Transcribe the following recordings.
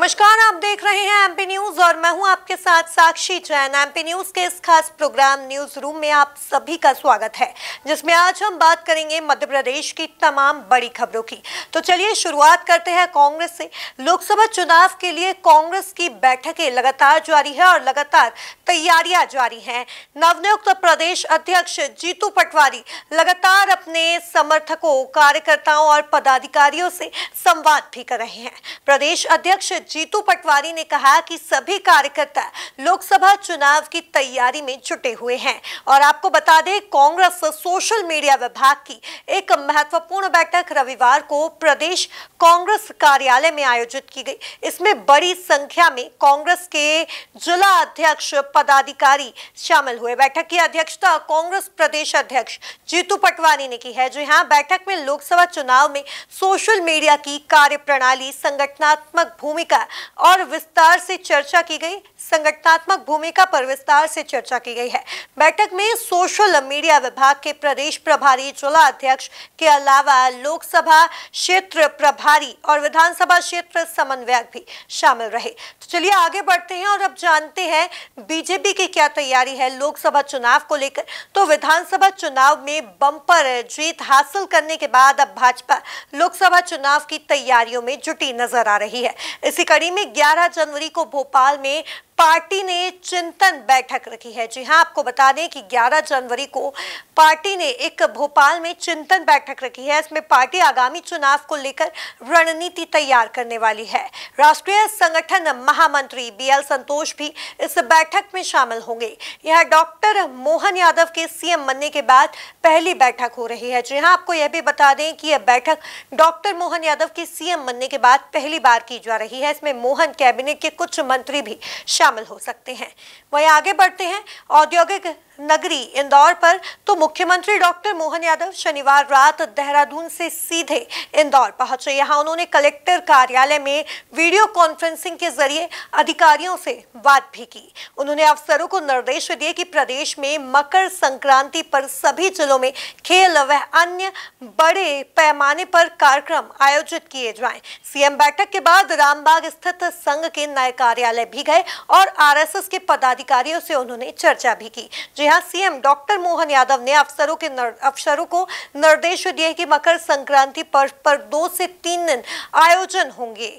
नमस्कार आप देख रहे हैं एमपी न्यूज और मैं हूं आपके साथ साक्षी जैन एमपी न्यूज के इस खास प्रोग्राम न्यूज रूम में आप सभी का स्वागत है जिसमें आज हम बात करेंगे मध्य प्रदेश की तमाम बड़ी खबरों की तो चलिए शुरुआत करते हैं कांग्रेस से लोकसभा चुनाव के लिए कांग्रेस की बैठकें लगातार जारी है और लगातार तैयारियां जारी है नवनियुक्त प्रदेश अध्यक्ष जीतू पटवारी लगातार अपने समर्थकों कार्यकर्ताओं और पदाधिकारियों से संवाद भी कर रहे हैं प्रदेश अध्यक्ष जीतू पटवारी ने कहा कि सभी कार्यकर्ता लोकसभा चुनाव की तैयारी में जुटे हुए हैं और आपको बता दें कांग्रेस सोशल मीडिया विभाग की एक महत्वपूर्ण बैठक रविवार को प्रदेश कांग्रेस कार्यालय में आयोजित की गई इसमें बड़ी संख्या में कांग्रेस के जिला अध्यक्ष पदाधिकारी शामिल हुए बैठक की अध्यक्षता कांग्रेस प्रदेश अध्यक्ष जीतू पटवारी ने की है जी हाँ बैठक में लोकसभा चुनाव में सोशल मीडिया की कार्य प्रणाली संगठनात्मक भूमिका है और विस्तार से चर्चा की गई संगठनात्मक भूमिका पर विस्तार से चर्चा की गई है बैठक में सोशल मीडिया विभाग के प्रदेश प्रभारी जिला अध्यक्ष के अलावा लोकसभा क्षेत्र प्रभारी और विधानसभा क्षेत्र समन्वयक भी शामिल रहे तो चलिए आगे बढ़ते हैं और अब जानते हैं बीजेपी की क्या तैयारी है लोकसभा चुनाव को लेकर तो विधानसभा चुनाव में बंपर जीत हासिल करने के बाद अब भाजपा लोकसभा चुनाव की तैयारियों में जुटी नजर आ रही है इसी कड़ी में 11 जनवरी को भोपाल में पार्टी ने चिंतन बैठक रखी है जी हाँ आपको बता दें कि 11 जनवरी को पार्टी ने एक भोपाल में चिंतन बैठक रखी है इसमें पार्टी आगामी चुनाव को लेकर रणनीति तैयार करने वाली है राष्ट्रीय संगठन महामंत्री बीएल संतोष भी इस बैठक में शामिल होंगे यह डॉक्टर मोहन यादव के सीएम बनने के बाद पहली बैठक हो रही है जी हाँ आपको यह भी बता दें कि यह बैठक डॉक्टर मोहन यादव के सीएम बनने के बाद पहली बार की जा रही है इसमें मोहन कैबिनेट के कुछ मंत्री भी शामिल शामिल हो सकते हैं वहीं आगे बढ़ते हैं औद्योगिक नगरी इंदौर पर तो मुख्यमंत्री डॉक्टर मोहन यादव शनिवार रात देहरादून से सीधे इंदौर पहुंचे यहां उन्होंने कलेक्टर कार्यालय में वीडियो कॉन्फ्रेंसिंग के जरिए अधिकारियों से बात भी की उन्होंने अफसरों को निर्देश दिए कि प्रदेश में मकर संक्रांति पर सभी जिलों में खेल व अन्य बड़े पैमाने पर कार्यक्रम आयोजित किए जाए सीएम बैठक के बाद रामबाग स्थित संघ के नए कार्यालय भी गए और और आरएसएस के पदाधिकारियों से उन्होंने चर्चा भी की जी हाँ सीएम डॉक्टर मोहन यादव ने अफसरों के नर, अफसरों को निर्देश दिए कि मकर संक्रांति पर्व पर दो से तीन दिन आयोजन होंगे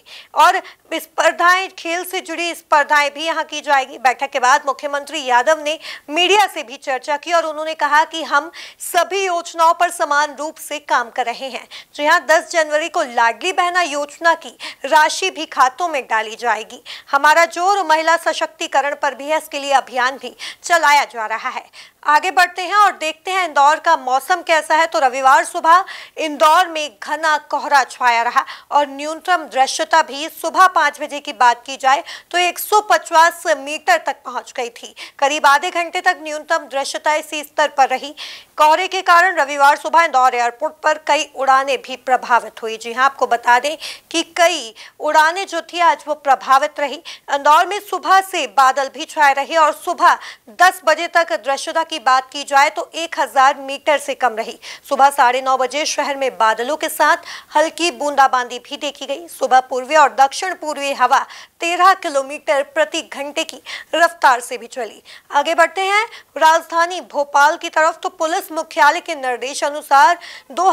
और स्पर्धाएं खेल से जुड़ी स्पर्धाएं भी यहाँ की जाएगी बैठक के बाद मुख्यमंत्री यादव ने मीडिया से भी चर्चा की और उन्होंने कहा कि हम सभी योजनाओं पर समान रूप से काम कर रहे हैं जी हाँ दस जनवरी को लाडली बहना योजना की राशि भी खातों में डाली जाएगी हमारा जोर महिला सशक्तिकरण पर भी है इसके लिए अभियान भी चलाया जा रहा है आगे बढ़ते हैं और देखते हैं इंदौर का मौसम कैसा है तो रविवार सुबह इंदौर में घना कोहरा छाया रहा और न्यूनतम दृश्यता भी सुबह पाँच बजे की बात की जाए तो 150 मीटर तक पहुंच गई थी करीब आधे घंटे तक न्यूनतम दृश्यता इसी स्तर पर रही कोहरे के कारण रविवार सुबह इंदौर एयरपोर्ट पर कई उड़ानें भी प्रभावित हुई जी हाँ आपको बता दें कि कई उड़ानें जो थी आज वो प्रभावित रही इंदौर में सुबह से बादल भी छाए रहे और सुबह दस बजे तक दृश्यता की बात की जाए तो 1000 मीटर से कम रही सुबह साढ़े नौ बजे शहर में बादलों के साथ हल्की बूंदाबांदी भी देखी गई सुबह पूर्वी और दक्षिण पूर्वी हवा 13 किलोमीटर प्रति घंटे की रफ्तार से भी चली आगे बढ़ते हैं राजधानी भोपाल की तरफ तो पुलिस मुख्यालय के निर्देश अनुसार दो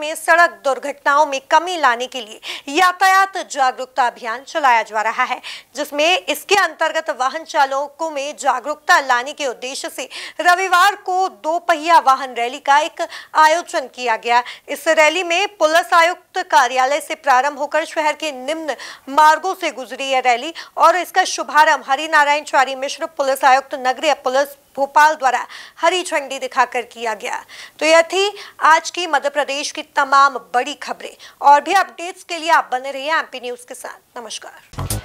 में सड़क दुर्घटनाओं में कमी लाने के लिए यातायात जागरूकता अभियान चलाया जा रहा है जिसमें इसके अंतर्गत वाहन चालकों में जागरूकता लाने के उद्देश्य से रविवार को दो पहिया वाहन रैली का एक आयोजन किया गया इस रैली में पुलिस आयुक्त कार्यालय से प्रारंभ होकर शहर के निम्न मार्गों से गुजरी यह रैली और इसका शुभारंभ हरिनारायण चारी मिश्र पुलिस आयुक्त नगरीय पुलिस भोपाल द्वारा हरी झंडी दिखाकर किया गया तो यह थी आज की मध्य प्रदेश की तमाम बड़ी खबरें और भी अपडेट्स के लिए आप बने रहिए एमपी न्यूज के साथ नमस्कार